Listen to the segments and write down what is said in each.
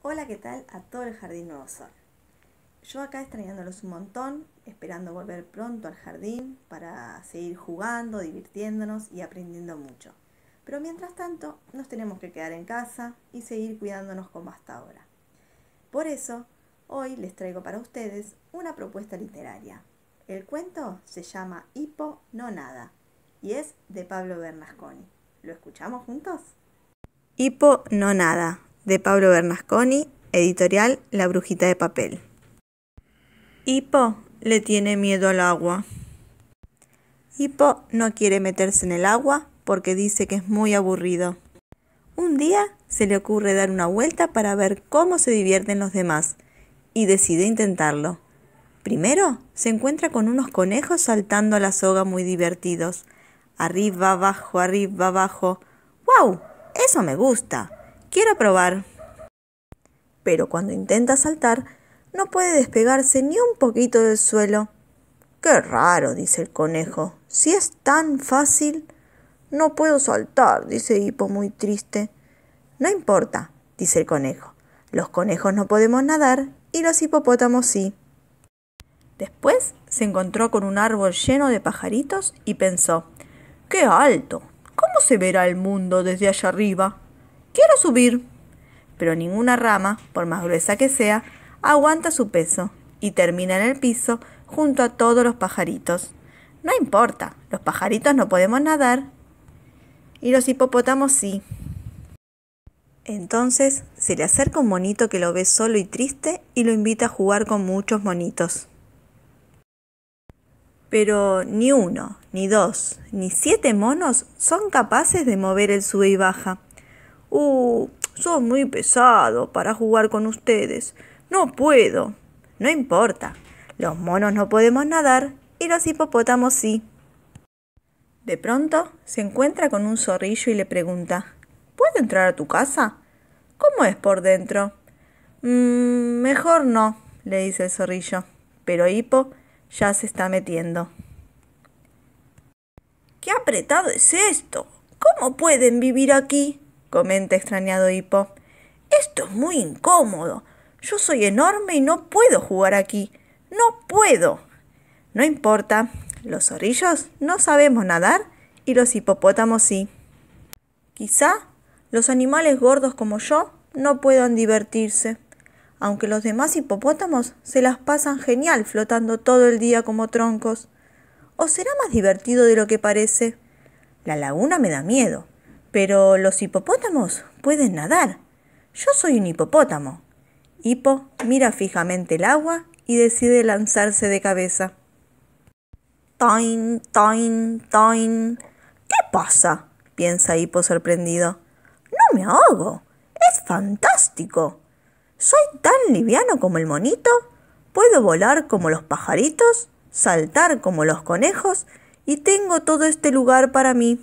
Hola, ¿qué tal? A todo el Jardín Nuevo Sol. Yo acá extrañándolos un montón, esperando volver pronto al jardín para seguir jugando, divirtiéndonos y aprendiendo mucho. Pero mientras tanto, nos tenemos que quedar en casa y seguir cuidándonos como hasta ahora. Por eso, hoy les traigo para ustedes una propuesta literaria. El cuento se llama Hipo no nada y es de Pablo Bernasconi. ¿Lo escuchamos juntos? Hipo no nada de Pablo Bernasconi, editorial La Brujita de Papel. Hipo le tiene miedo al agua. Hipo no quiere meterse en el agua porque dice que es muy aburrido. Un día se le ocurre dar una vuelta para ver cómo se divierten los demás y decide intentarlo. Primero se encuentra con unos conejos saltando a la soga muy divertidos. Arriba, abajo, arriba, abajo. ¡Wow! Eso me gusta. Quiero probar. Pero cuando intenta saltar, no puede despegarse ni un poquito del suelo. Qué raro, dice el conejo. Si es tan fácil. No puedo saltar, dice Hipo muy triste. No importa, dice el conejo. Los conejos no podemos nadar y los hipopótamos sí. Después se encontró con un árbol lleno de pajaritos y pensó, ¡Qué alto! ¿Cómo se verá el mundo desde allá arriba? Quiero subir. Pero ninguna rama, por más gruesa que sea, aguanta su peso y termina en el piso junto a todos los pajaritos. No importa, los pajaritos no podemos nadar y los hipopótamos sí. Entonces se le acerca un monito que lo ve solo y triste y lo invita a jugar con muchos monitos. Pero ni uno, ni dos, ni siete monos son capaces de mover el sube y baja. Uh, sos muy pesado para jugar con ustedes. No puedo. No importa. Los monos no podemos nadar y los hipopótamos sí. De pronto se encuentra con un zorrillo y le pregunta, ¿Puedo entrar a tu casa? ¿Cómo es por dentro? Mmm, mejor no, le dice el zorrillo, pero Hipo ya se está metiendo. ¡Qué apretado es esto! ¿Cómo pueden vivir aquí? comenta extrañado Hipo. Esto es muy incómodo. Yo soy enorme y no puedo jugar aquí. No puedo. No importa. Los orillos no sabemos nadar y los hipopótamos sí. Quizá los animales gordos como yo no puedan divertirse, aunque los demás hipopótamos se las pasan genial flotando todo el día como troncos. ¿O será más divertido de lo que parece? La laguna me da miedo. Pero los hipopótamos pueden nadar. Yo soy un hipopótamo. Hipo mira fijamente el agua y decide lanzarse de cabeza. Toin, toin, toin. ¿Qué pasa? piensa Hipo sorprendido. No me ahogo. Es fantástico. Soy tan liviano como el monito. Puedo volar como los pajaritos, saltar como los conejos y tengo todo este lugar para mí.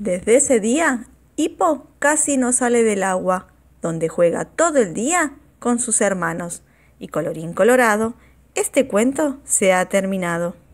Desde ese día, Hippo casi no sale del agua, donde juega todo el día con sus hermanos. Y colorín colorado, este cuento se ha terminado.